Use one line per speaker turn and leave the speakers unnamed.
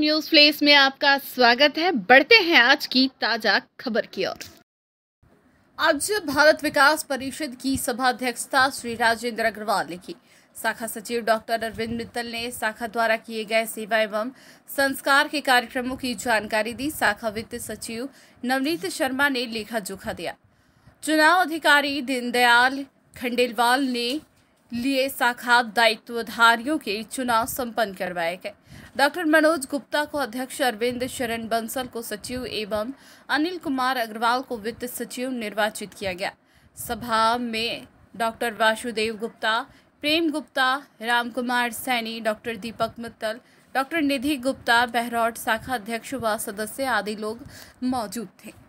news place में आपका स्वागत है बढ़ते हैं आज की ताजा खबर की ओर
आज भारत विकास परिषद की सभा अध्यक्षता श्री राजेंद्र अग्रवाल ने की शाखा सचिव डॉक्टर अरविंद मित्तल ने शाखा द्वारा किए गए सेवा एवं संस्कार के कार्यक्रमों की जानकारी दी शाखा वित्त सचिव नवनीत शर्मा ने लेखा जोखा दिया चुनाव अधिकारी दीनदयाल खंडेलवाल ने लिए शाखा दायित्वधारियों के चुनाव संपन्न करवाए गए डॉक्टर मनोज गुप्ता को अध्यक्ष अरविंद शरण बंसल को सचिव एवं अनिल कुमार अग्रवाल को वित्त सचिव निर्वाचित किया गया सभा में doctor Vasudev Gupta Prem Gupta Ram Kumar Saini doctor Deepak Mittal doctor Nidhi Gupta Behror शाखा अध्यक्ष व सदस्य आदि लोग मौजूद थे